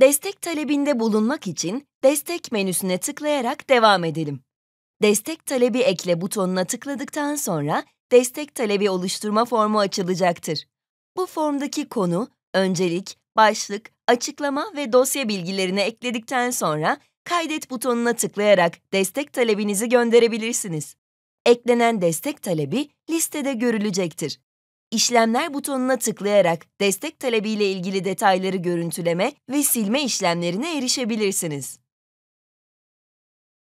Destek talebinde bulunmak için destek menüsüne tıklayarak devam edelim. Destek talebi ekle butonuna tıkladıktan sonra destek talebi oluşturma formu açılacaktır. Bu formdaki konu, öncelik, başlık, açıklama ve dosya bilgilerini ekledikten sonra kaydet butonuna tıklayarak destek talebinizi gönderebilirsiniz. Eklenen destek talebi listede görülecektir. İşlemler butonuna tıklayarak destek talebiyle ilgili detayları görüntüleme ve silme işlemlerine erişebilirsiniz.